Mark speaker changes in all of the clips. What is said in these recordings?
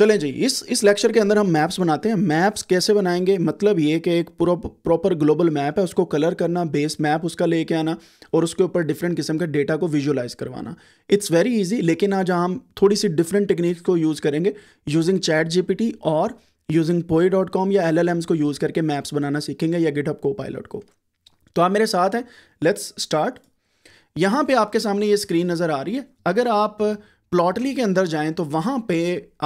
Speaker 1: चलें जी इस इस लेक्चर के अंदर हम मैप्स बनाते हैं मैप्स कैसे बनाएंगे मतलब ये कि एक प्रॉपर ग्लोबल मैप है उसको कलर करना बेस मैप उसका लेके आना और उसके ऊपर डिफरेंट किस्म का डेटा को विजुलाइज करवाना इट्स वेरी इजी लेकिन आज हम थोड़ी सी डिफरेंट टेक्निक्स को यूज़ करेंगे यूजिंग चैट जी और यूजिंग पोई डॉट कॉम या एल को यूज़ करके मैप्स बनाना सीखेंगे या गिटअप को पायलट को तो आप मेरे साथ हैं लेट्स स्टार्ट यहाँ पे आपके सामने ये स्क्रीन नज़र आ रही है अगर आप प्लॉटली के अंदर जाएं तो वहाँ पे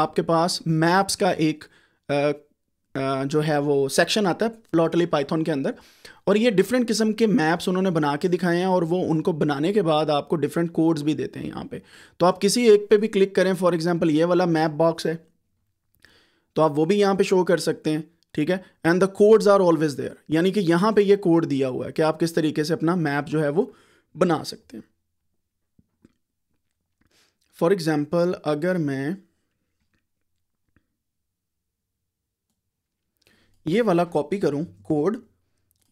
Speaker 1: आपके पास मैप्स का एक आ, आ, जो है वो सेक्शन आता है प्लॉटली पाइथन के अंदर और ये डिफरेंट किस्म के मैप्स उन्होंने बना के दिखाए हैं और वो उनको बनाने के बाद आपको डिफरेंट कोड्स भी देते हैं यहाँ पे तो आप किसी एक पे भी क्लिक करें फॉर एग्जांपल ये वाला मैप बॉक्स है तो आप वो भी यहाँ पे शो कर सकते हैं ठीक है and the codes are always there यानी कि यहाँ पर ये कोड दिया हुआ है कि आप किस तरीके से अपना मैप जो है वो बना सकते हैं फॉर एग्ज़ाम्पल अगर मैं ये वाला कॉपी करूँ कोड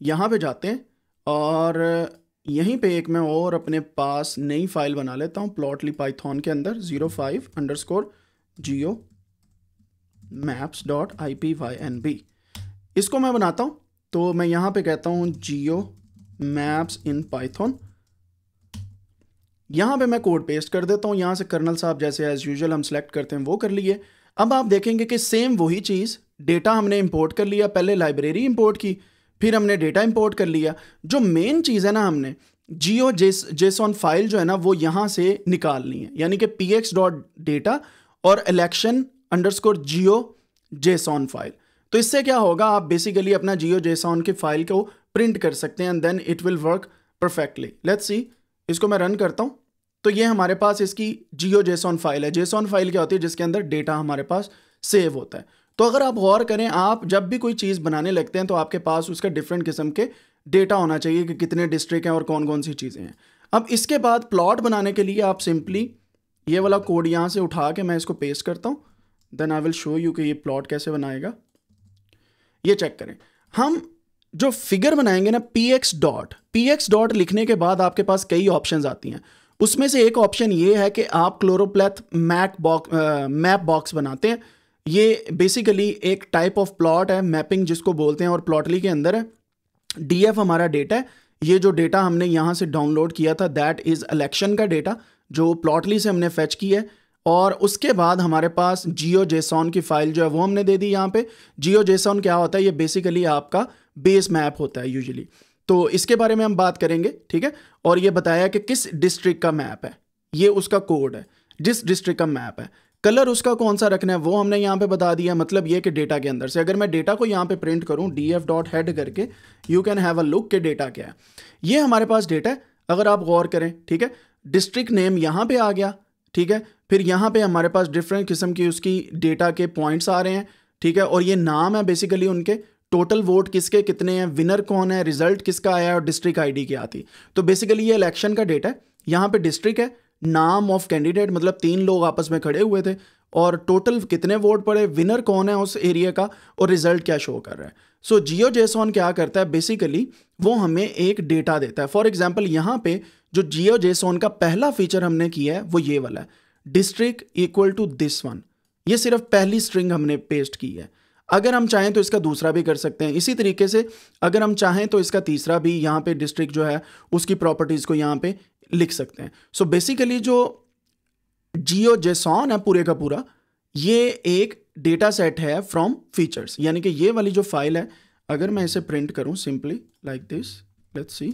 Speaker 1: यहाँ पे जाते हैं और यहीं पे एक मैं और अपने पास नई फाइल बना लेता हूँ प्लॉटली पाइथॉन के अंदर zero five underscore geo maps dot I P Y N B इसको मैं बनाता हूँ तो मैं यहाँ पे कहता हूँ जियो मैप्स इन पाइथॉन यहाँ पे मैं कोड पेस्ट कर देता हूँ यहाँ से कर्नल साहब जैसे एज़ यूजल हम सेलेक्ट करते हैं वो कर लिए अब आप देखेंगे कि सेम वही चीज़ डेटा हमने इम्पोर्ट कर लिया पहले लाइब्रेरी इम्पोर्ट की फिर हमने डेटा इम्पोर्ट कर लिया जो मेन चीज़ है ना हमने जियो जेस जेसॉन फाइल जो है ना वो यहाँ से निकालनी है यानी कि पी एक्स डॉट डेटा और election underscore geo JSON file तो इससे क्या होगा आप बेसिकली अपना जियो जेसॉन की फाइल को प्रिंट कर सकते हैं and then it will work perfectly let's see इसको मैं रन करता हूँ तो ये हमारे पास इसकी जियो जेसॉन फाइल है जेसॉन फाइल क्या होती है जिसके अंदर डेटा हमारे पास सेव होता है तो अगर आप गौर करें आप जब भी कोई चीज़ बनाने लगते हैं तो आपके पास उसका डिफरेंट किस्म के डेटा होना चाहिए कि कितने डिस्ट्रिक्ट हैं और कौन कौन सी चीज़ें हैं अब इसके बाद प्लॉट बनाने के लिए आप सिंपली ये वाला कोड यहाँ से उठा के मैं इसको पेस्ट करता हूँ then I will show you कि ये प्लॉट कैसे बनाएगा ये चेक करें हम जो फिगर बनाएंगे ना P X dot P X dot लिखने के बाद आपके पास कई ऑप्शंस आती हैं उसमें से एक ऑप्शन ये है कि आप choropleth map box map box बनाते हैं ये बेसिकली एक टाइप ऑफ प्लॉट है मैपिंग जिसको बोलते हैं और प्लॉटली के अंदर है डी हमारा डेटा है ये जो डेटा हमने यहाँ से डाउनलोड किया था दैट इज़ इलेक्शन का डेटा जो प्लॉटली से हमने फैच की है और उसके बाद हमारे पास जियो जेसॉन की फाइल जो है वो हमने दे दी यहाँ पे जियो जेसॉन क्या होता है ये बेसिकली आपका बेस मैप होता है यूजुअली तो इसके बारे में हम बात करेंगे ठीक है और ये बताया कि किस डिस्ट्रिक्ट का मैप है ये उसका कोड है जिस डिस्ट्रिक्ट का मैप है कलर उसका कौन सा रखना है वो हमने यहाँ पे बता दिया मतलब ये कि डेटा के अंदर से अगर मैं डेटा को यहाँ पे प्रिंट करूँ डी एफ डॉट हेड करके you can have a look के डेटा क्या है ये हमारे पास डेटा है अगर आप गौर करें ठीक है डिस्ट्रिक्ट नेम यहाँ पे आ गया ठीक है फिर यहाँ पे हमारे पास डिफरेंट किस्म की उसकी डेटा के पॉइंट्स आ रहे हैं ठीक है और ये नाम है बेसिकली उनके टोटल वोट किसके कितने हैं विनर कौन है रिजल्ट किसका आया और डिस्ट्रिक्ट आईडी क्या थी तो बेसिकली ये इलेक्शन का डेटा है यहाँ पे डिस्ट्रिक्ट है नाम ऑफ कैंडिडेट मतलब तीन लोग आपस में खड़े हुए थे और टोटल कितने वोट पड़े विनर कौन है उस एरिया का और रिजल्ट क्या शो कर रहा है सो जियो जेसॉन क्या करता है बेसिकली वो हमें एक डेटा देता है फॉर एग्जाम्पल यहाँ पे जो जियो जेसॉन का पहला फीचर हमने किया है वो ये वाला है district equal to this one ये सिर्फ पहली स्ट्रिंग हमने पेस्ट की है अगर हम चाहें तो इसका दूसरा भी कर सकते हैं इसी तरीके से अगर हम चाहें तो इसका तीसरा भी यहाँ पे डिस्ट्रिक्ट जो है उसकी प्रॉपर्टीज़ को यहाँ पे लिख सकते हैं सो so बेसिकली जो जियो जेसॉन है पूरे का पूरा ये एक डेटा सेट है फ्रॉम फीचर्स यानी कि ये वाली जो फाइल है अगर मैं इसे प्रिंट करूं simply like this let's see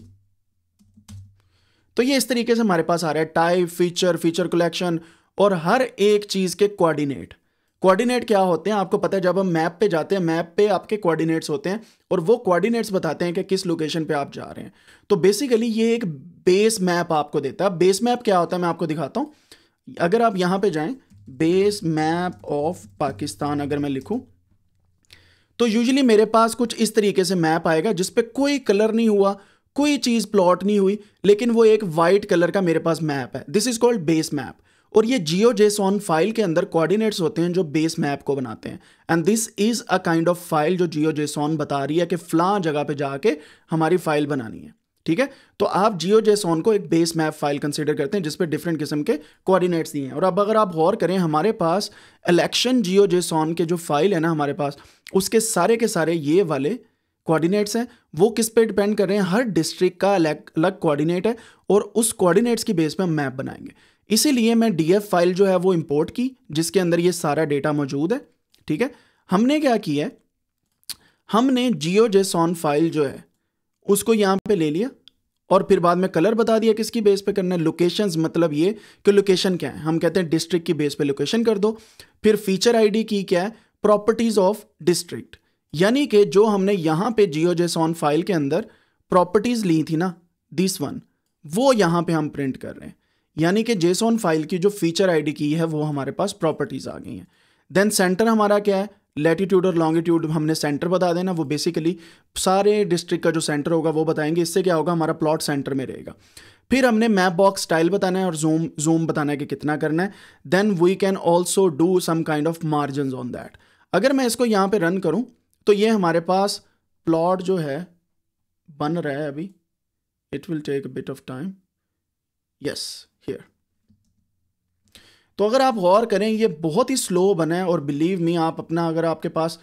Speaker 1: तो ये इस तरीके से हमारे पास आ रहा है टाइप फीचर फीचर कलेक्शन और हर एक चीज़ के कोऑर्डिनेट कोऑर्डिनेट क्या होते हैं आपको पता है जब हम मैप पे जाते हैं मैप पे आपके कोऑर्डिनेट्स होते हैं और वो कोऑर्डिनेट्स बताते हैं कि किस लोकेशन पे आप जा रहे हैं तो बेसिकली ये एक बेस मैप आपको देता है बेस मैप क्या होता है मैं आपको दिखाता हूँ अगर आप यहाँ पे जाएं बेस मैप ऑफ पाकिस्तान अगर मैं लिखूँ तो यूजली मेरे पास कुछ इस तरीके से मैप आएगा जिसपे कोई कलर नहीं हुआ कोई चीज़ प्लॉट नहीं हुई लेकिन वो एक वाइट कलर का मेरे पास मैप है this is called base map और ये जियो जेसॉन फाइल के अंदर कोऑर्डिनेट्स होते हैं जो बेस मैप को बनाते हैं and this is a kind of file जो जियो जेसॉन बता रही है कि फ्ला जगह पे जाके हमारी फाइल बनानी है ठीक है तो आप जियो जेसॉन को एक बेस मैप फाइल कंसिडर करते हैं जिसपे डिफरेंट किस्म के कोऑर्डिनेट्स दिए हैं और अब अगर आप गौर करें हमारे पास इलेक्शन जियो जेसॉन के जो फाइल है ना हमारे पास उसके सारे के सारे ये वाले कोऑर्डिनेट्स हैं वो किस पे डिपेंड कर रहे हैं हर डिस्ट्रिक्ट का अलग अलग कोऑर्डिनेट है और उस कोऑर्डिनेट्स की बेस पे हम मैप बनाएंगे इसीलिए मैं डी फाइल जो है वो इम्पोर्ट की जिसके अंदर ये सारा डेटा मौजूद है ठीक है हमने क्या किया है हमने जियो जेसॉन फाइल जो है उसको यहाँ पे ले लिया और फिर बाद में कलर बता दिया किसकी बेस पे करना है लोकेशंस मतलब ये कि लोकेशन क्या है हम कहते हैं डिस्ट्रिक्ट की बेस पे लोकेशन कर दो फिर फीचर आईडी की क्या है प्रॉपर्टीज ऑफ डिस्ट्रिक्ट यानी कि जो हमने यहाँ पे जियो जेसॉन फाइल के अंदर प्रॉपर्टीज ली थी ना दिस वन वो यहाँ पे हम प्रिंट कर रहे हैं यानी कि जेसोन फाइल की जो फीचर आई की है वो हमारे पास प्रॉपर्टीज़ आ गई हैं देन सेंटर हमारा क्या है लेटीट्यूड और लॉन्गिट्यूड हमने सेंटर बता देना वो बेसिकली सारे डिस्ट्रिक्ट का जो सेंटर होगा वो बताएंगे इससे क्या होगा हमारा प्लॉट सेंटर में रहेगा फिर हमने मैप बॉक्स स्टाइल बताना है और जूम जूम बताना है कि कितना करना है then we can also do some kind of margin on that अगर मैं इसको यहाँ पे रन करूँ तो ये हमारे पास प्लॉट जो है बन रहा है अभी it will take bit of time yes तो अगर आप गौर करें ये बहुत ही स्लो बना है और बिलीव मी आप अपना अगर आपके पास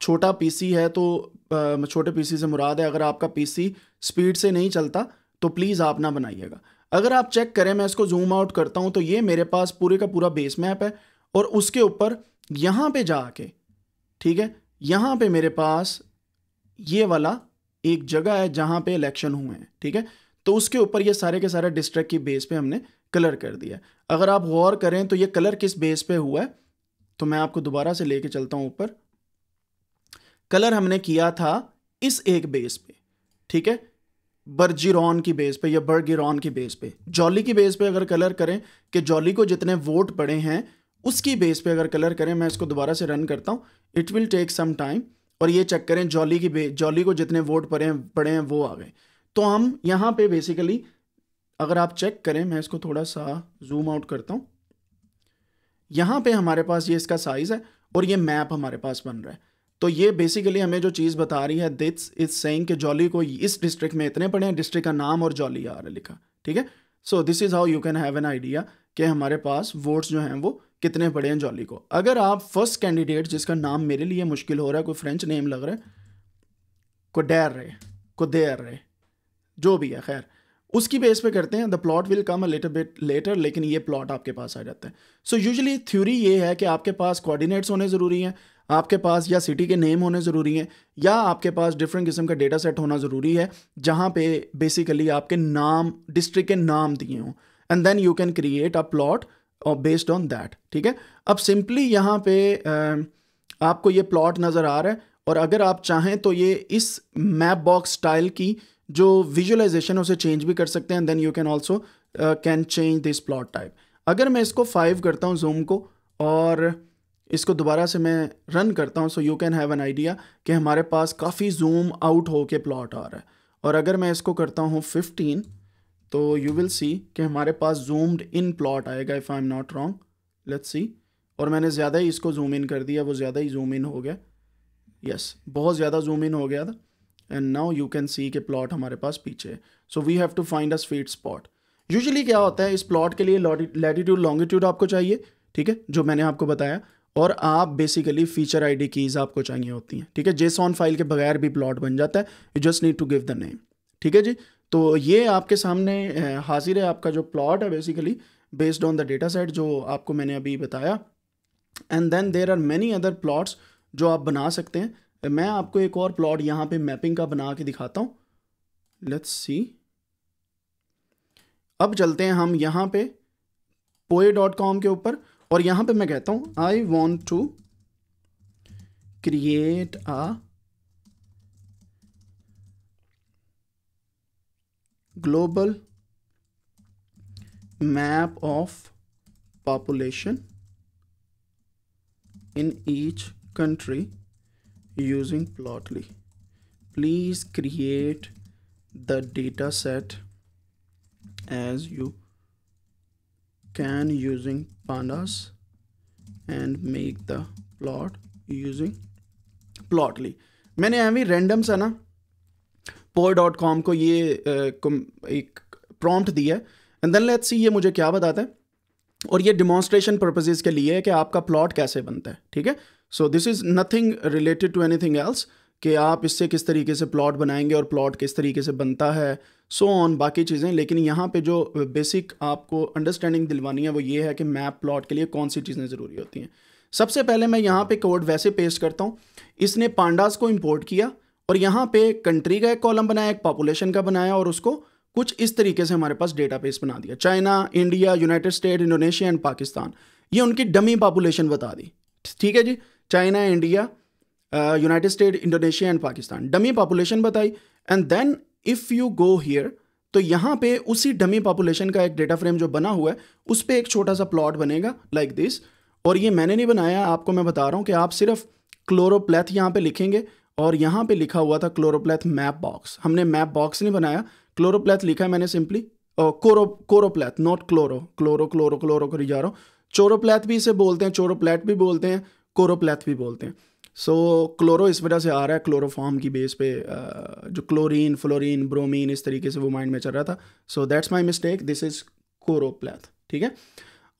Speaker 1: छोटा पीसी है तो छोटे पीसी से मुराद है अगर आपका पीसी स्पीड से नहीं चलता तो प्लीज़ आप ना बनाइएगा अगर आप चेक करें मैं इसको जूम आउट करता हूँ तो ये मेरे पास पूरे का पूरा बेस मैप है और उसके ऊपर यहाँ पे जाके ठीक है यहाँ पे मेरे पास ये वाला एक जगह है जहाँ पे इलेक्शन हुए हैं ठीक है तो उसके ऊपर ये सारे के सारे डिस्ट्रिक्ट की बेस पे हमने कलर कर दिया अगर आप गौर करें तो ये कलर किस बेस पे हुआ है तो मैं आपको दोबारा से लेके चलता हूँ ऊपर कलर हमने किया था इस एक बेस पे ठीक है बर्जिरॉन की बेस पे या बर्गिरॉन की बेस पे जॉली की बेस पे अगर कलर करें कि जॉली को जितने वोट पड़े हैं उसकी बेस पे अगर कलर करें मैं इसको दोबारा से रन करता हूँ it will take some time और ये चेक करें जॉली की बेस जॉली को जितने वोट पड़े हैं पड़े हैं वो आ गए तो हम यहाँ पे बेसिकली अगर आप चेक करें मैं इसको थोड़ा सा जूम आउट करता हूँ यहाँ पे हमारे पास ये इसका साइज़ है और ये मैप हमारे पास बन रहा है तो ये बेसिकली हमें जो चीज़ बता रही है दिट्स इज सेंग के जॉली को इस डिस्ट्रिक्ट में इतने पड़े हैं डिस्ट्रिक्ट का नाम और जॉली आ रहा है लिखा ठीक है so this is how you can have an idea कि हमारे पास वोट्स जो हैं वो कितने पड़े हैं जॉली को अगर आप फर्स्ट कैंडिडेट जिसका नाम मेरे लिए मुश्किल हो रहा है कोई फ्रेंच नेम लग रहा है को डैर रहे को देर रहे जो भी है खैर उसकी बेस पे करते हैं the plot will come little bit later लेकिन ये प्लॉट आपके पास आ जाता है सो यूजली थ्योरी ये है कि आपके पास कोऑर्डिनेट्स होने ज़रूरी हैं आपके पास या सिटी के नेम होने ज़रूरी हैं या आपके पास डिफरेंट किस्म का डेटा सेट होना ज़रूरी है जहाँ पे बेसिकली आपके नाम डिस्ट्रिक्ट के नाम दिए हों and then you can create a plot और बेस्ड ऑन दैट ठीक है अब सिंपली यहाँ पे uh, आपको ये प्लॉट नज़र आ रहा है और अगर आप चाहें तो ये इस मैप बॉक्स स्टाइल की जो विजुअलाइजेशन है उसे चेंज भी कर सकते हैं then you can also can change this plot type अगर मैं इसको फाइव करता हूँ जूम को और इसको दोबारा से मैं रन करता हूँ so you can have an idea कि हमारे पास काफ़ी जूम आउट हो के प्लॉट आ रहा है और अगर मैं इसको करता हूँ फिफ्टीन तो यू विल सी कि हमारे पास जूम्ड इन प्लॉट आएगा if I am not wrong let's see और मैंने ज़्यादा ही इसको जूम इन कर दिया वो ज़्यादा ही जूम इन हो गया यस yes, बहुत ज़्यादा जूम इन हो गया था and now you can see के प्लॉट हमारे पास पीछे so we have to find a sweet spot usually क्या होता है इस प्लॉट के लिए लैटिट्यूड लॉन्गिट्यूड आपको चाहिए ठीक है जो मैंने आपको बताया और आप बेसिकली फीचर आईडी कीज आपको चाहिए होती हैं ठीक है जेसॉन फाइल के बगैर भी प्लॉट बन जाता है you just need to give the name ठीक है जी तो ये आपके सामने हाजिर है आपका जो प्लॉट है basically based on the data set जो आपको मैंने अभी बताया and then there are many other plots जो आप बना सकते हैं तो मैं आपको एक और प्लॉट यहां पे मैपिंग का बना के दिखाता हूं लेट्स सी अब चलते हैं हम यहां पे पोए डॉट कॉम के ऊपर और यहां पे मैं कहता हूं I want to create a global map of population in each country using plotly please create the data set as you can using pandas and make the plot using plotly मैंने अभी रैंडम सा ना पोर dot com को ये एक prompt दिया है and then let's see ये मुझे क्या बताता है और ये डिमॉन्स्ट्रेशन पर्पजेज़ के लिए है कि आपका प्लॉट कैसे बनता है ठीक है so this is nothing related to anything else कि आप इससे किस तरीके से प्लॉट बनाएंगे और प्लॉट किस तरीके से बनता है सो so ऑन बाकी चीज़ें लेकिन यहाँ पे जो बेसिक आपको अंडरस्टैंडिंग दिलवानी है वो ये है कि मैप प्लॉट के लिए कौन सी चीज़ें ज़रूरी होती हैं सबसे पहले मैं यहाँ पे कोड वैसे पेस्ट करता हूँ इसने पांडास को इम्पोर्ट किया और यहाँ पे कंट्री का एक कॉलम बनाया एक पॉपुलेशन का बनाया और उसको कुछ इस तरीके से हमारे पास बेस बना दिया China India United State Indonesia and Pakistan ये उनकी डमी पॉपुलेशन बता दी ठीक है जी China India United State Indonesia and Pakistan dummy population बताई and then if you go here तो यहाँ पे उसी डमी पॉपुलेशन का एक डेटा फ्रेम जो बना हुआ है उस पर एक छोटा सा प्लॉट बनेगा लाइक like दिस और ये मैंने नहीं बनाया आपको मैं बता रहा हूँ कि आप सिर्फ क्लोरोप्लेथ यहाँ पे लिखेंगे और यहाँ पे लिखा हुआ था क्लोरोप्लेथ मैप बॉक्स हमने मैप बॉक्स नहीं बनाया क्लोरोप्लेथ लिखा है मैंने simply choro choropleth not chloro chloro chloro chloro करी जा रहा हूँ चोरोप्लेथ भी इसे बोलते हैं चोरोप्लेट भी बोलते हैं कोरोप्लेथ भी बोलते हैं सो so, क्लोरो इस वजह से आ रहा है क्लोरोफॉर्म की बेस पे जो क्लोरीन फ्लोरीन ब्रोमीन इस तरीके से वो माइंड में चल रहा था so that's my mistake this is choropleth ठीक है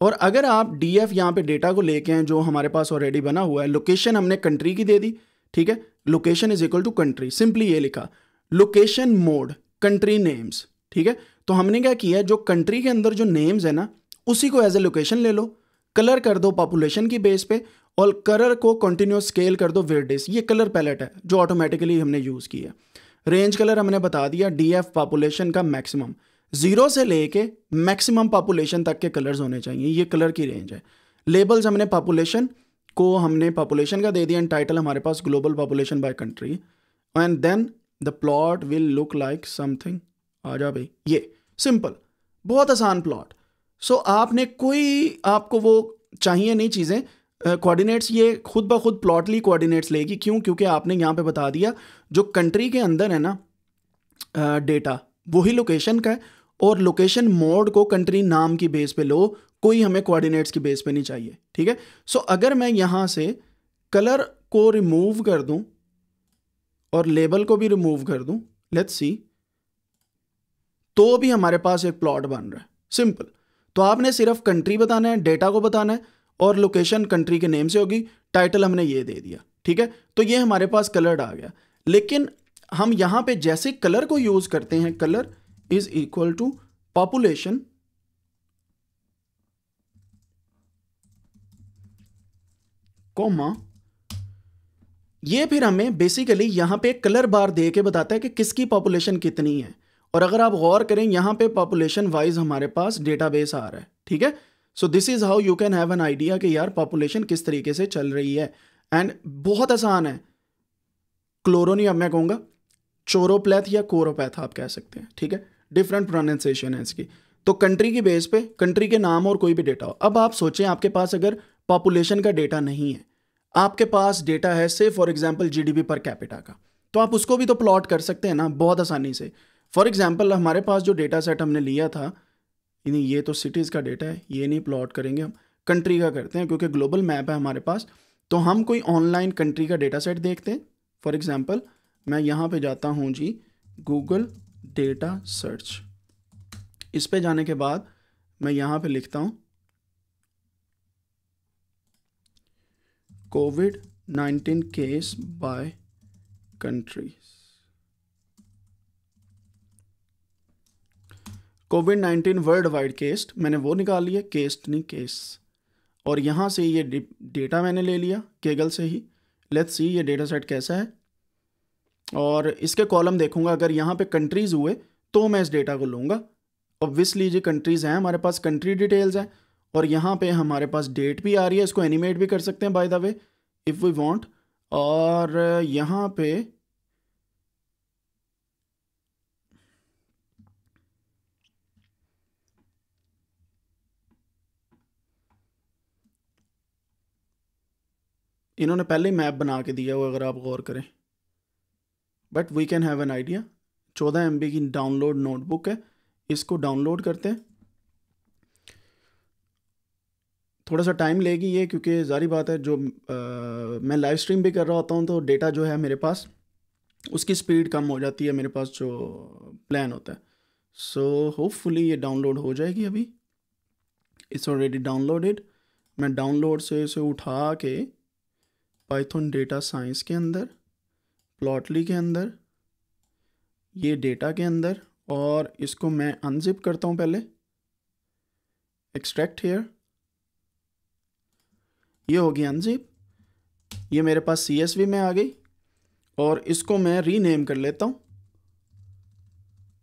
Speaker 1: और अगर आप डी एफ यहाँ पर डेटा को लेके हैं जो हमारे पास ऑलरेडी बना हुआ है लोकेशन हमने कंट्री की दे दी ठीक है location is equal to country simply ये लिखा लोकेशन मोड कंट्री नेम्स ठीक है तो हमने क्या किया जो कंट्री के अंदर जो नेम्स है ना उसी को एज ए लोकेशन ले लो कलर कर दो पॉपुलेशन की बेस पे और कलर को कंटिन्यूस स्केल कर दो वेडेस ये कलर पैलेट है जो ऑटोमेटिकली हमने यूज़ किया है रेंज कलर हमने बता दिया डी एफ पॉपुलेशन का मैक्सिमम जीरो से लेके मैक्सिमम पॉपुलेशन तक के कलर्स होने चाहिए ये कलर की रेंज है लेबल्स हमने पॉपुलेशन को हमने पॉपुलेशन का दे दिया एंड टाइटल हमारे पास global population by country and then the plot will look like something आ जा भाई ये सिंपल बहुत आसान प्लॉट सो so, आपने कोई आपको वो चाहिए नहीं चीज़ें कोऑर्डिनेट्स uh, ये खुद ब खुद प्लॉटली कोऑर्डिनेट्स लेगी क्यों क्योंकि आपने यहाँ पे बता दिया जो कंट्री के अंदर है ना डेटा uh, वही लोकेशन का है और लोकेशन मोड को कंट्री नाम की बेस पे लो कोई हमें कोऑर्डिनेट्स की बेस पे नहीं चाहिए ठीक है सो अगर मैं यहाँ से कलर को रिमूव कर दूँ और लेबल को भी रिमूव कर दूं लेट्स सी तो भी हमारे पास एक प्लॉट बन रहा है सिंपल तो आपने सिर्फ कंट्री बताना है डेटा को बताना है और लोकेशन कंट्री के नेम से होगी टाइटल हमने ये दे दिया ठीक है तो ये हमारे पास कलर्ड आ गया लेकिन हम यहाँ पे जैसे कलर को यूज करते हैं colour is equal to population comma ये फिर हमें बेसिकली यहाँ पे कलर बार दे के बताता है कि किसकी पॉपुलेशन कितनी है और अगर आप गौर करें यहाँ पे पॉपुलेशन वाइज हमारे पास डेटाबेस आ रहा है ठीक है so this is how you can have an idea कि यार पॉपुलेशन किस तरीके से चल रही है एंड बहुत आसान है क्लोरोनी अब मैं कहूँगा चोरोप्लेथ या कोरोपैथ आप कह सकते हैं ठीक है डिफरेंट प्रोनाउंसिएशन है इसकी तो कंट्री की बेस पे कंट्री के नाम और कोई भी डेटा हो अब आप सोचें आपके पास अगर पॉपुलेशन का डेटा नहीं है आपके पास डेटा है से for example ji per capita का तो आप उसको भी तो प्लॉट कर सकते हैं ना बहुत आसानी से फॉर एग्जाम्पल हमारे पास जो डेटा सेट हमने लिया था यानी ये तो सिटीज़ का डेटा है ये नहीं प्लॉट करेंगे हम कंट्री का करते हैं क्योंकि ग्लोबल मैप है हमारे पास तो हम कोई ऑनलाइन कंट्री का डेटा सेट देखते हैं फॉर एग्ज़ाम्पल मैं यहाँ पे जाता हूँ जी गूगल डेटा सर्च इस पर जाने के बाद मैं यहाँ पे लिखता हूँ COVID nineteen case by countries COVID nineteen worldwide case मैंने वो निकाल लिया केस्ट नहीं केस और यहाँ से ये डेटा मैंने ले लिया केगल से ही लेट्स सी ये डेटा सेट कैसा है और इसके कॉलम देखूंगा अगर यहाँ पे कंट्रीज़ हुए तो मैं इस डेटा को लूँगा ऑब्वियसली ये कंट्रीज़ हैं हमारे पास कंट्री डिटेल्स हैं और यहाँ पे हमारे पास डेट भी आ रही है इसको एनिमेट भी कर सकते हैं by the way if we want और यहाँ पे इन्होंने पहले ही मैप बना के दिया हुआ अगर आप गौर करें but we can have an idea चौदह एम की डाउनलोड नोटबुक है इसको डाउनलोड करते हैं थोड़ा सा टाइम लेगी ये क्योंकि ज़ारी बात है जो आ, मैं लाइव स्ट्रीम भी कर रहा होता हूँ तो डेटा जो है मेरे पास उसकी स्पीड कम हो जाती है मेरे पास जो प्लान होता है सो so, होपफुली ये डाउनलोड हो जाएगी अभी इट्स ऑलरेडी डाउनलोडेड मैं डाउनलोड से इसे उठा के पाइथन डेटा साइंस के अंदर प्लॉटली के अंदर ये डेटा के अंदर और इसको मैं अनजिप करता हूँ पहले एक्सट्रैक्ट हेयर ये हो गया अनजीप ये मेरे पास सी में आ गई और इसको मैं रीनेम कर लेता हूँ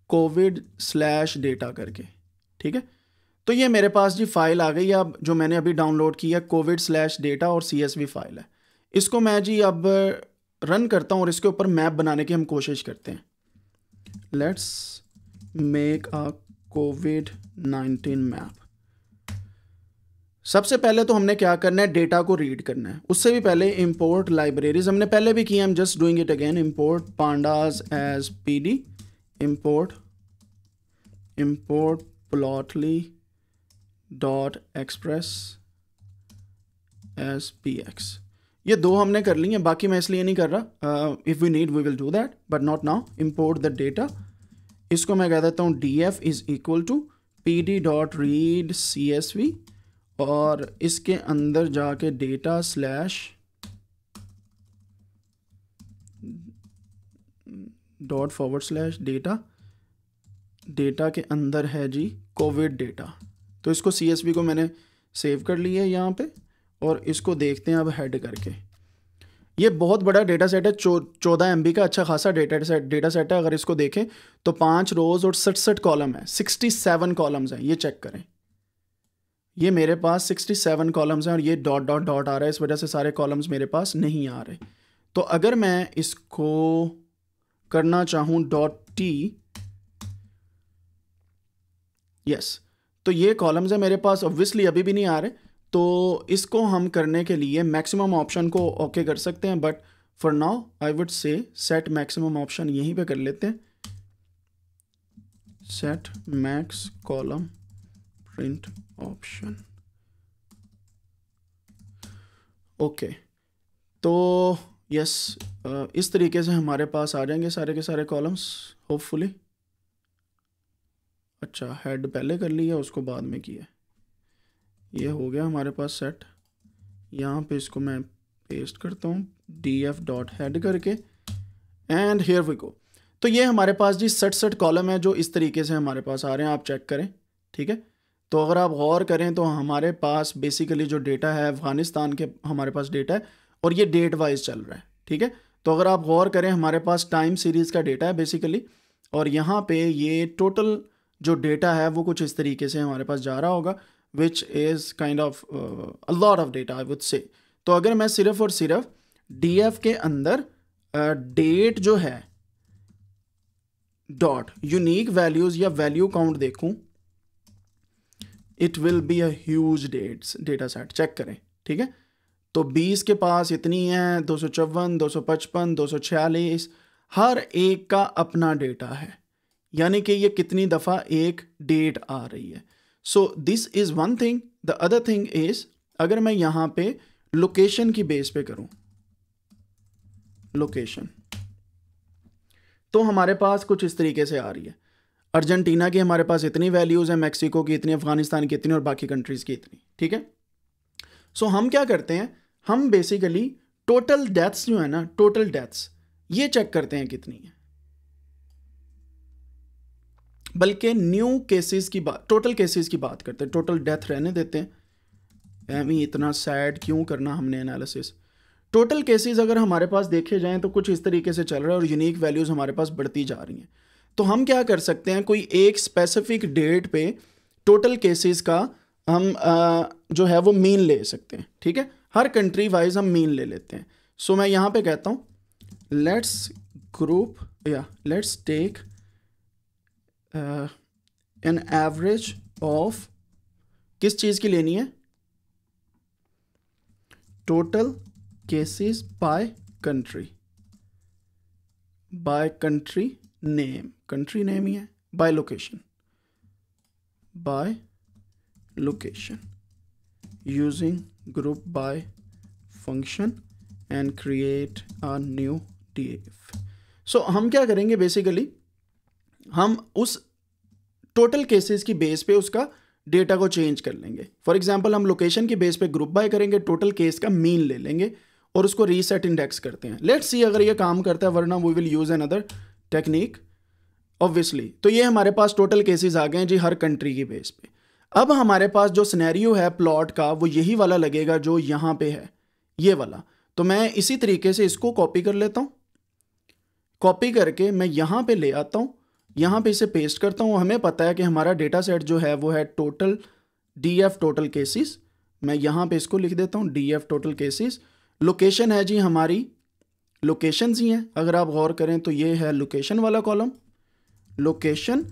Speaker 1: कोविड स्लैश डेटा करके ठीक है तो ये मेरे पास जी फाइल आ गई अब जो मैंने अभी डाउनलोड की है कोविड स्लैश डेटा और सी फाइल है इसको मैं जी अब रन करता हूँ और इसके ऊपर मैप बनाने की हम कोशिश करते हैं let's make a COVID nineteen map सबसे पहले तो हमने क्या करना है डेटा को रीड करना है उससे भी पहले इम्पोर्ट लाइब्रेरीज हमने पहले भी किया am just doing it again import pandas as P D import import Plotly dot express as P X ये दो हमने कर ली हैं बाकी मैं इसलिए नहीं कर रहा if we need we will do that but not now import the data इसको मैं कह देता हूँ D F is equal to P D dot read C S V और इसके अंदर जाके data slash dot forward slash data data के अंदर है जी कोविड डेटा तो इसको सी को मैंने सेव कर लिया है यहाँ पे और इसको देखते हैं अब हेड करके ये बहुत बड़ा डेटा सेट है चौ चौदह एम का अच्छा खासा डेटा सेट डेटा सेट है अगर इसको देखें तो पाँच रोज़ और सड़सठ कॉलम है सिक्सटी सेवन कॉलम्स हैं ये चेक करें ये मेरे पास 67 कॉलम्स हैं और ये डॉट डॉट डॉट आ रहा है इस वजह से सारे कॉलम्स मेरे पास नहीं आ रहे तो अगर मैं इसको करना चाहूं डॉट टी यस तो ये कॉलम्स हैं मेरे पास ऑब्वियसली अभी भी नहीं आ रहे तो इसको हम करने के लिए मैक्सिमम ऑप्शन को ओके okay कर सकते हैं but for now I would say set maximum option यहीं पे कर लेते हैं set max column print option okay okay. तो यस yes, uh, इस तरीके से हमारे पास आ जाएंगे सारे के सारे कॉलम्स होपफुली अच्छा हेड पहले कर लिया उसको बाद में किया ये हो गया हमारे पास सेट यहाँ पे इसको मैं पेस्ट करता हूँ डी एफ डॉट हेड करके एंड हेयर वी गो तो ये हमारे पास जी सठ सठ कॉलम है जो इस तरीके से हमारे पास आ रहे हैं आप चेक करें ठीक है तो अगर आप गौर करें तो हमारे पास बेसिकली जो डेटा है अफ़गानिस्तान के हमारे पास डेटा है और ये डेट वाइज चल रहा है ठीक है तो अगर आप गौर करें हमारे पास टाइम सीरीज़ का डेटा है बेसिकली और यहाँ पे ये टोटल जो डेटा है वो कुछ इस तरीके से हमारे पास जा रहा होगा which is kind of a lot of data I would say तो अगर मैं सिर्फ और सिर्फ डी के अंदर डेट uh, जो है डॉट यूनिक वैल्यूज़ या वैल्यू काउंट देखूँ it will be as date dates data set check करें ठीक है तो 20 के पास इतनी है दो सौ चौवन दो सौ पचपन दो सौ छियालीस हर एक का अपना डेटा है यानी कि ये कितनी दफ़ा एक डेट आ रही है so this is one thing the other thing is अगर मैं यहाँ पे लोकेशन की बेस पे करूँ लोकेशन तो हमारे पास कुछ इस तरीके से आ रही है अर्जेंटीना की हमारे पास इतनी वैल्यूज़ हैं मैक्सिको की इतनी अफगानिस्तान की इतनी और बाकी कंट्रीज़ की इतनी ठीक है सो so, हम क्या करते हैं हम बेसिकली टोटल डेथ्स जो है ना टोटल डेथ्स ये चेक करते हैं कितनी है बल्कि न्यू केसेस की बात टोटल केसेस की बात करते हैं टोटल डेथ रहने देते हैं एम इतना सैड क्यों करना हमने एनालिसिस टोटल केसेस अगर हमारे पास देखे जाएं तो कुछ इस तरीके से चल रहा है और यूनिक वैल्यूज़ हमारे पास बढ़ती जा रही हैं तो हम क्या कर सकते हैं कोई एक स्पेसिफिक डेट पे टोटल केसेस का हम आ, जो है वो मीन ले सकते हैं ठीक है हर कंट्री वाइज हम मीन ले लेते हैं सो so, मैं यहाँ पे कहता हूँ लेट्स ग्रुप या let's take an average of किस चीज़ की लेनी है total cases by country by country name country name ही है by location by location group by function and create a new T F so हम क्या करेंगे बेसिकली हम उस टोटल केसेस की बेस पे उसका डेटा को चेंज कर लेंगे फॉर एग्जाम्पल हम लोकेशन की बेस पे ग्रुप बाय करेंगे टोटल केस का मीन ले लेंगे और उसको रीसेट इंडेक्स करते हैं लेट्स सी अगर ये काम करता है वरना we will use an other technique obviously तो ये हमारे पास टोटल केसेस आ गए हैं जी हर कंट्री की बेस पे अब हमारे पास जो सिनेरियो है प्लॉट का वो यही वाला लगेगा जो यहाँ पे है ये वाला तो मैं इसी तरीके से इसको कॉपी कर लेता हूँ कॉपी करके मैं यहाँ पे ले आता हूँ यहाँ पे इसे पेस्ट करता हूँ हमें पता है कि हमारा डेटा सेट जो है वो है total D F total cases मैं यहाँ पे इसको लिख देता हूँ D F total cases location है जी हमारी लोकेशन ही हैं अगर आप गौर करें तो ये है लोकेशन वाला कॉलम लोकेशन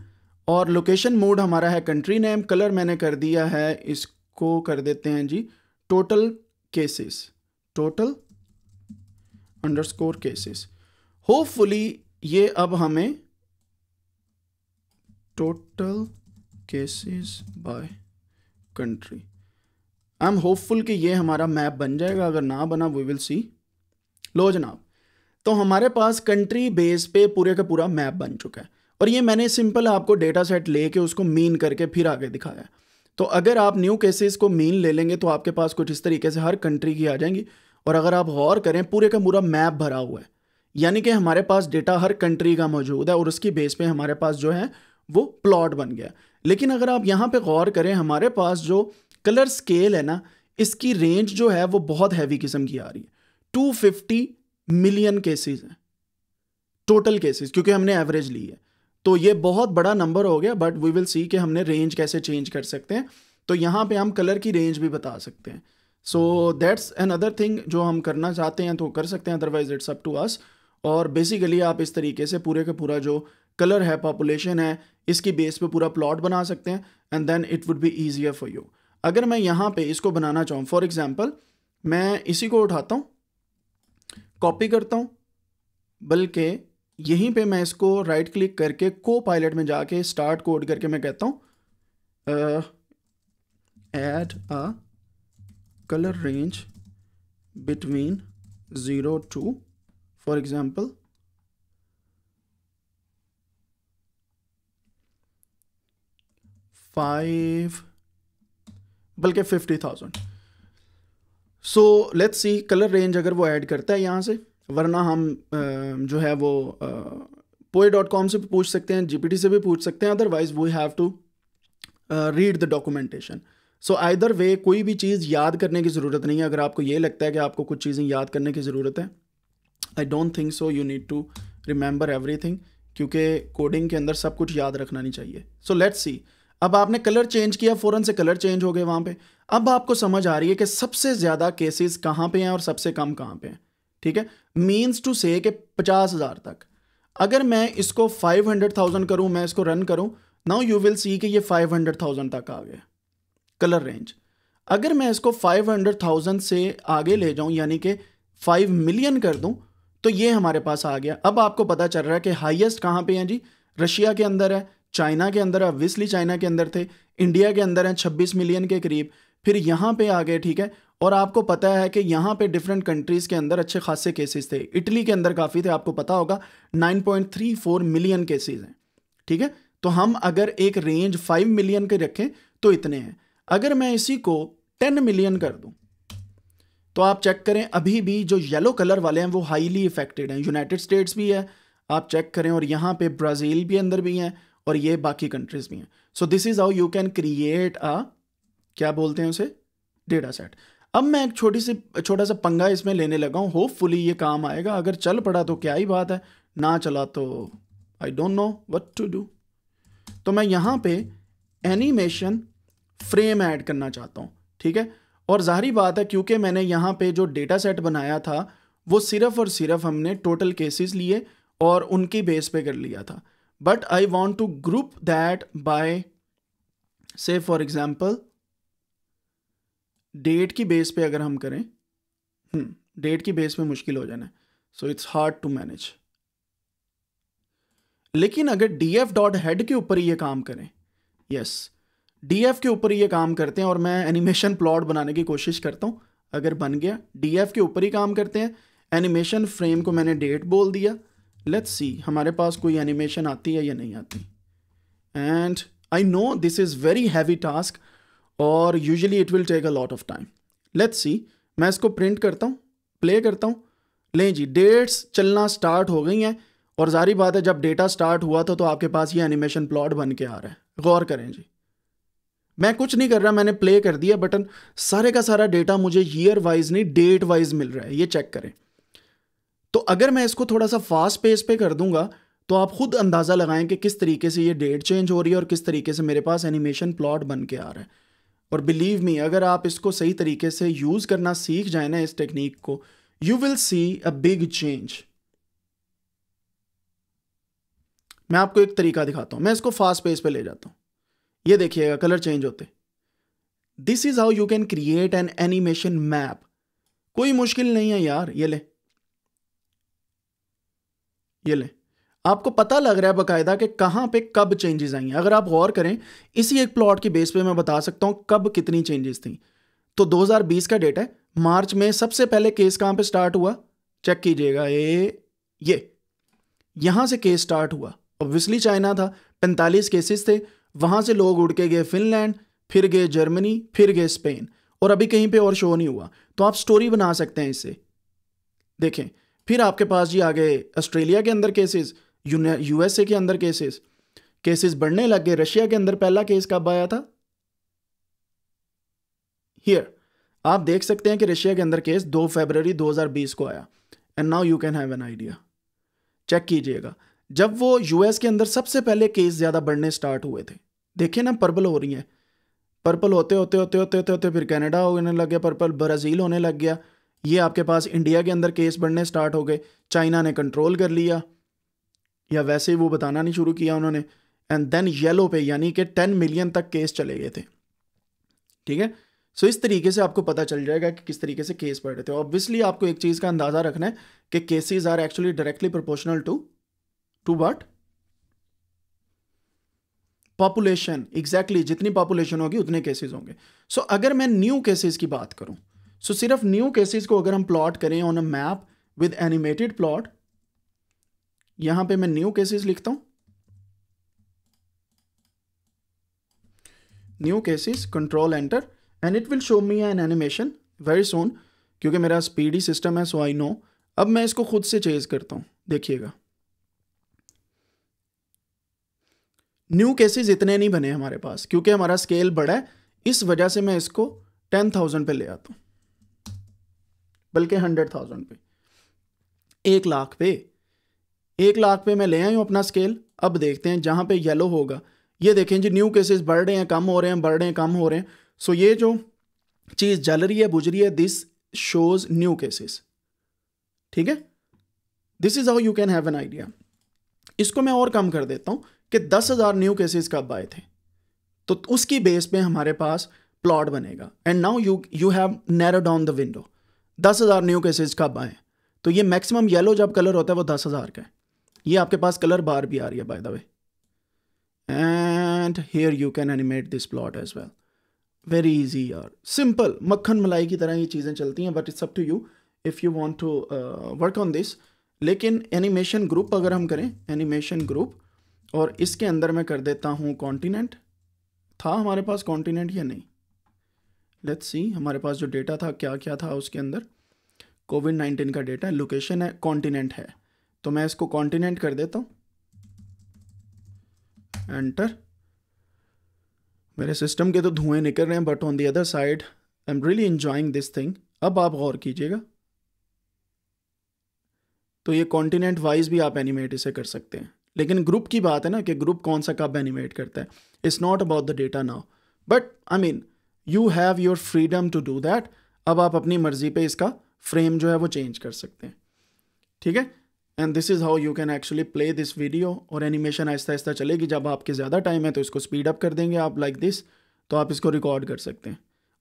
Speaker 1: और लोकेशन मोड हमारा है कंट्री नेम कलर मैंने कर दिया है इसको कर देते हैं जी total cases total underscore cases hopefully ये अब हमें total cases by country I am hopeful कि ये हमारा मैप बन जाएगा अगर ना बना वी विल सी लो जनाब तो हमारे पास कंट्री बेस पे पूरे का पूरा मैप बन चुका है और ये मैंने सिंपल आपको डेटा सेट लेके उसको मीन करके फिर आगे दिखाया तो अगर आप न्यू केसेस को मीन ले लेंगे तो आपके पास कुछ इस तरीके से हर कंट्री की आ जाएंगी और अगर आप गौर करें पूरे का पूरा मैप भरा हुआ है यानी कि हमारे पास डेटा हर कंट्री का मौजूद है और उसकी बेस पे हमारे पास जो है वो प्लॉट बन गया लेकिन अगर आप यहाँ पे गौर करें हमारे पास जो कलर स्केल है ना इसकी रेंज जो है वो बहुत हैवी किस्म की आ रही है फिफ्टी मिलियन केसेस हैं टोटल केसेस क्योंकि हमने एवरेज ली है तो ये बहुत बड़ा नंबर हो गया बट वी विल सी कि हमने रेंज कैसे चेंज कर सकते हैं तो यहाँ पे हम कलर की रेंज भी बता सकते हैं so that's an other thing जो हम करना चाहते हैं तो कर सकते हैं otherwise it's up to us और बेसिकली आप इस तरीके से पूरे का पूरा जो कलर है पॉपुलेशन है इसकी बेस पे पूरा प्लॉट बना सकते हैं and then it would be easier for you अगर मैं यहाँ पे इसको बनाना चाहूँ फॉर एग्ज़ाम्पल मैं इसी को उठाता हूँ कॉपी करता हूँ बल्कि यहीं पे मैं इसको राइट क्लिक करके को पायलट में जाके स्टार्ट कोड करके मैं कहता हूँ add a colour range between zero to for example five बल्कि fifty thousand so let's see colour range अगर वो ऐड करता है यहाँ से वरना हम uh, जो है वो पोए डॉट कॉम से पूछ सकते हैं जीपीटी से भी पूछ सकते हैं otherwise we have to read the documentation so either way कोई भी चीज़ याद करने की ज़रूरत नहीं है अगर आपको ये लगता है कि आपको कुछ चीज़ें याद करने की ज़रूरत है I don't think so you need to remember every thing क्योंकि कोडिंग के अंदर सब कुछ याद रखना नहीं चाहिए सो लेट्स सी अब आपने कलर चेंज किया फ़ौरन से कलर चेंज हो गए वहाँ पे अब आपको समझ आ रही है कि सबसे ज़्यादा केसेस कहाँ पे हैं और सबसे कम कहाँ पे हैं ठीक है मीन्स टू से कि पचास हज़ार तक अगर मैं इसको फाइव हंड्रेड थाउजेंड करूँ मैं इसको रन करूँ नाउ यू विल सी कि ये फाइव हंड्रेड थाउजेंड तक आ गया कलर रेंज अगर मैं इसको फाइव हंड्रेड थाउजेंड से आगे ले जाऊँ यानी कि फाइव मिलियन कर दूँ तो ये हमारे पास आ गया अब आपको पता चल रहा है कि हाइएस्ट कहाँ पे हैं जी रशिया के अंदर है चाइना के अंदर ऑब्वियसली चाइना के अंदर थे इंडिया के अंदर हैं छब्बीस मिलियन के करीब फिर यहाँ पे आ गए ठीक है और आपको पता है कि यहाँ पे डिफरेंट कंट्रीज़ के अंदर अच्छे खासे केसेस थे इटली के अंदर काफ़ी थे आपको पता होगा 9.34 मिलियन केसेस हैं ठीक है तो हम अगर एक रेंज 5 मिलियन के रखें तो इतने हैं अगर मैं इसी को 10 मिलियन कर दूं तो आप चेक करें अभी भी जो येलो कलर वाले हैं वो हाईली इफेक्टेड हैं यूनाइटेड स्टेट्स भी है आप चेक करें और यहाँ पर ब्राज़ील भी अंदर भी हैं और ये बाकी कंट्रीज भी हैं so this is how you can create a क्या बोलते हैं उसे डेटा सेट अब मैं एक छोटी सी छोटा सा पंगा इसमें लेने लगा हूँ होपफुली ये काम आएगा अगर चल पड़ा तो क्या ही बात है ना चला तो I don't know what to do तो मैं यहाँ पे एनिमेशन फ्रेम ऐड करना चाहता हूँ ठीक है और ज़ाहरी बात है क्योंकि मैंने यहाँ पे जो डेटा सेट बनाया था वो सिर्फ़ और सिर्फ हमने टोटल केसेस लिए और उनकी बेस पे कर लिया था but I want to group that by say for example date की बेस पे अगर हम करें डेट हम्म, की बेस पे मुश्किल हो जाना है so it's hard to manage लेकिन अगर डी एफ डॉट हेड के ऊपर ये काम करें यस डी एफ के ऊपर ये काम करते हैं और मैं एनिमेशन प्लॉट बनाने की कोशिश करता हूँ अगर बन गया डी एफ के ऊपर ही काम करते हैं एनिमेशन फ्रेम को मैंने डेट बोल दिया लेट्स सी हमारे पास कोई एनिमेशन आती है या नहीं आती and I know this is very heavy task और usually it will take a lot of time let's see मैं इसको प्रिंट करता हूँ प्ले करता हूँ लें जी डेट्स चलना स्टार्ट हो गई हैं और जारी बात है जब डेटा स्टार्ट हुआ था तो आपके पास ये एनिमेशन प्लॉट बन के आ रहा है गौर करें जी मैं कुछ नहीं कर रहा मैंने प्ले कर दिया बटन सारे का सारा डेटा मुझे ईयर वाइज नहीं डेट वाइज मिल रहा है ये चेक करें तो अगर मैं इसको थोड़ा सा फास्ट पेस पे कर दूंगा तो आप खुद अंदाज़ा लगाएं कि किस तरीके से ये डेट चेंज हो रही है और किस तरीके से मेरे पास एनिमेशन प्लॉट बन के आ रहा है और बिलीव मी अगर आप इसको सही तरीके से यूज़ करना सीख जाए ना इस टेक्निक को you will see a big change मैं आपको एक तरीका दिखाता हूं मैं इसको फास्ट पेस पे ले जाता हूं ये देखिएगा कलर चेंज होते this is how you can create an animation map कोई मुश्किल नहीं है यार ये ले ये लें आपको पता लग रहा है बकायदा कि कहाँ पे कब चेंजेस आई हैं अगर आप गौर करें इसी एक प्लॉट की बेस पे मैं बता सकता हूँ कब कितनी चेंजेस थी तो 2020 का डेट है मार्च में सबसे पहले केस कहाँ पे स्टार्ट हुआ चेक कीजिएगा ये ये यहाँ से केस स्टार्ट हुआ ऑब्वियसली चाइना था पैंतालीस केसेस थे वहाँ से लोग उड़ के गए फिनलैंड फिर गए जर्मनी फिर गए स्पेन और अभी कहीं पर और शो नहीं हुआ तो आप स्टोरी बना सकते हैं इससे देखें फिर आपके पास जी आ गए ऑस्ट्रेलिया के अंदर केसेस यूएसए के अंदर केसेस केसेस बढ़ने लग गए रशिया के अंदर पहला केस कब आया था हियर आप देख सकते हैं कि रशिया के अंदर केस 2 फरवरी 2020 को आया and now you can have an idea check कीजिएगा जब वो यूएस के अंदर सबसे पहले केस ज़्यादा बढ़ने स्टार्ट हुए थे देखिए ना पर्पल हो रही हैं पर्पल होते होते होते होते होते होते फिर कनाडा होने लग गया पर्पल ब्राज़ील होने लग गया ये आपके पास इंडिया के अंदर केस बढ़ने स्टार्ट हो गए चाइना ने कंट्रोल कर लिया या वैसे ही वो बताना नहीं शुरू किया उन्होंने एंड देन येलो पे यानी कि टेन मिलियन तक केस चले गए थे ठीक है सो so, इस तरीके से आपको पता चल जाएगा कि किस तरीके से केस बढ़ रहे थे ऑब्वियसली आपको एक चीज़ का अंदाज़ा रखना है कि cases are actually directly proportional to to what population exactly जितनी पॉपुलेशन होगी उतने केसेस होंगे सो so, अगर मैं न्यू केसेस की बात करूं सो so, सिर्फ न्यू केसेस को अगर हम प्लॉट करें on a map with animated plot यहां पे मैं न्यू केसेस लिखता हूं new cases control enter and it will show me an animation very soon क्योंकि मेरा स्पीडी सिस्टम है सो आई नो अब मैं इसको खुद से चेज करता हूं देखिएगा न्यू केसेस इतने नहीं बने हमारे पास क्योंकि हमारा स्केल बड़ा है इस वजह से मैं इसको टेन थाउजेंड पर ले आता हूं बल्कि हंड्रेड थाउजेंड पे एक लाख पे एक लाख पे मैं ले आई हूँ अपना स्केल अब देखते हैं जहाँ पे येलो होगा ये देखें जी न्यू केसेस बढ़ रहे हैं कम हो रहे हैं बढ़ रहे हैं कम हो रहे हैं सो ये जो चीज़ जल रही है बुझ रही है दिस शोज न्यू केसेस ठीक है this is how you can have an idea इसको मैं और कम कर देता हूँ कि दस हज़ार न्यू केसेस कब आए थे तो उसकी बेस पे हमारे पास प्लॉट बनेगा and now you you have narrow down the window दस हज़ार न्यू केसेज कब आए तो ये मैक्सिमम येलो जब कलर होता है वो दस हज़ार का है ये आपके पास कलर बार भी आ रही है by the way and here you can animate this plot as well very easy यार सिंपल मक्खन मलाई की तरह ये चीज़ें चलती हैं but it's up to you if you want to work on this लेकिन एनिमेशन ग्रुप अगर हम करें एनिमेशन ग्रुप और इसके अंदर मैं कर देता हूँ कॉन्टिनेंट था हमारे पास कॉन्टिनेंट या नहीं लेट्स सी हमारे पास जो डेटा था क्या क्या था उसके अंदर कोविड नाइन्टीन का डेटा है लोकेशन है कॉन्टिनेंट है तो मैं इसको कॉन्टिनेंट कर देता हूँ एंटर मेरे सिस्टम के तो धुएं निकल रहे हैं but on the other side I am really enjoying this thing अब आप गौर कीजिएगा तो ये कॉन्टिनेंट वाइज भी आप एनिमेट इसे कर सकते हैं लेकिन ग्रुप की बात है ना कि ग्रुप कौन सा कब एनिमेट करता है it's not about the data now but I mean you have your freedom to do that अब आप अपनी मर्जी पे इसका फ्रेम जो है वो चेंज कर सकते हैं ठीक है and this is how you can actually play this video और एनिमेशन आहिस्ता आहिस्ता चलेगी जब आपके ज़्यादा टाइम है तो इसको स्पीड अप कर देंगे आप लाइक like दिस तो आप इसको रिकॉर्ड कर सकते हैं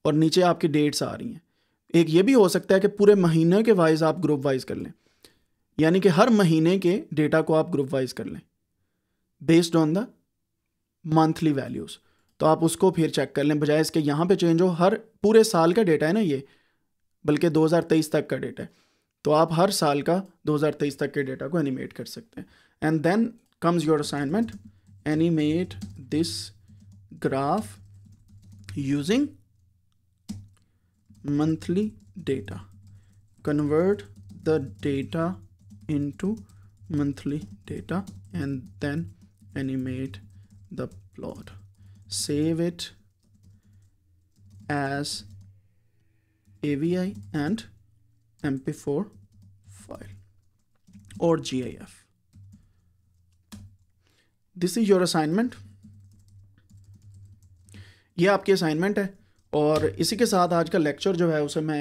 Speaker 1: और नीचे आपकी डेट्स आ रही हैं एक ये भी हो सकता है कि पूरे महीने के वाइज आप ग्रुप वाइज कर लें यानी कि हर महीने के डेटा को आप ग्रुप वाइज कर लें based on the monthly values तो आप उसको फिर चेक कर लें बजाय इसके यहाँ पे चेंज हो हर पूरे साल का डेटा है ना ये बल्कि 2023 तक का डेटा है तो आप हर साल का 2023 तक के डेटा को एनिमेट कर सकते हैं and then comes your assignment animate this graph using monthly data convert the data into monthly data and then animate the plot save it as AVI and MP4 file or GIF. This is your assignment ये आपकी assignment है और इसी के साथ आज का lecture जो है उसे मैं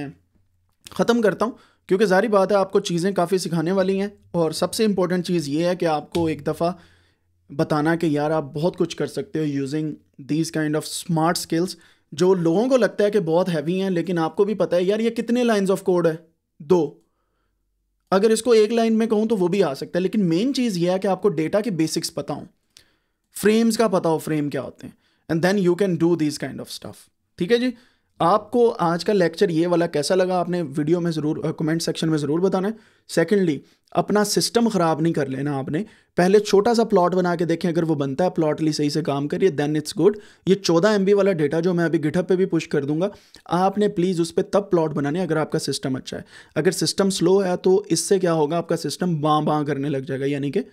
Speaker 1: ख़त्म करता हूँ क्योंकि जारी बात है आपको चीज़ें काफ़ी सिखाने वाली हैं और सबसे इम्पोर्टेंट चीज़ ये है कि आपको एक दफ़ा बताना कि यार आप बहुत कुछ कर सकते हो using these kind of smart skills जो लोगों को लगता है कि बहुत हैवी हैं लेकिन आपको भी पता है यार ये कितने लाइंस ऑफ कोड है दो अगर इसको एक लाइन में कहूँ तो वो भी आ सकता है लेकिन मेन चीज़ ये है कि आपको डेटा के बेसिक्स पता हो फ्रेम्स का पता हो फ्रेम क्या होते हैं and then you can do this kind of stuff ठीक है जी आपको आज का लेक्चर ये वाला कैसा लगा आपने वीडियो में ज़रूर कमेंट सेक्शन में ज़रूर बताना है सेकेंडली अपना सिस्टम ख़राब नहीं कर लेना आपने पहले छोटा सा प्लॉट बना के देखें अगर वो बनता है प्लॉटली सही से काम करिए देन इट्स गुड ये चौदह एम वाला डेटा जो मैं अभी गिठप पे भी पुश कर दूंगा आपने प्लीज़ उस पर तब प्लॉट बनाने अगर आपका सिस्टम अच्छा है अगर सिस्टम स्लो है तो इससे क्या होगा आपका सिस्टम बाँ बाँ करने लग जाएगा यानी कि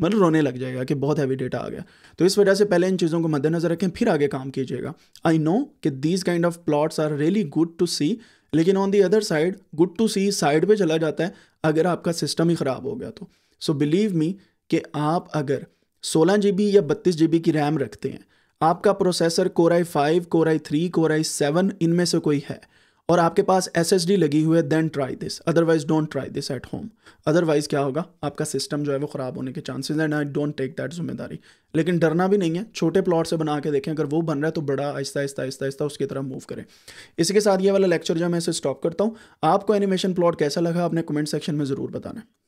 Speaker 1: मतलब रोने लग जाएगा कि बहुत हैवी डेटा आ गया तो इस वजह से पहले इन चीज़ों को मद्देनजर रखें फिर आगे काम कीजिएगा आई नो कि these kind of plots are really good to see लेकिन on the other side good to see side पे चला जाता है अगर आपका सिस्टम ही ख़राब हो गया तो सो बिलीव मी कि आप अगर सोलह जी या बत्तीस जी की रैम रखते हैं आपका processor core i five core i three core i seven इनमें से कोई है और आपके पास एस एस डी लगी हुई है then try this otherwise don't try this at home otherwise क्या होगा आपका सिस्टम जो है वो ख़राब होने के chances and I don't take that जिम्मेदारी लेकिन डरना भी नहीं है छोटे प्लॉट से बना के देखें अगर वो बन रहा है तो बड़ा आहिस्ता आहिस्ता आहिस्ता आहिस्ता उसकी तरफ मूव करें इसी के साथ ये वाला लेक्चर जो मैं इसे स्टॉप करता हूँ आपको एनिमेशन प्लॉट कैसा लगा आपने कमेंट सेक्शन में ज़रूर बताना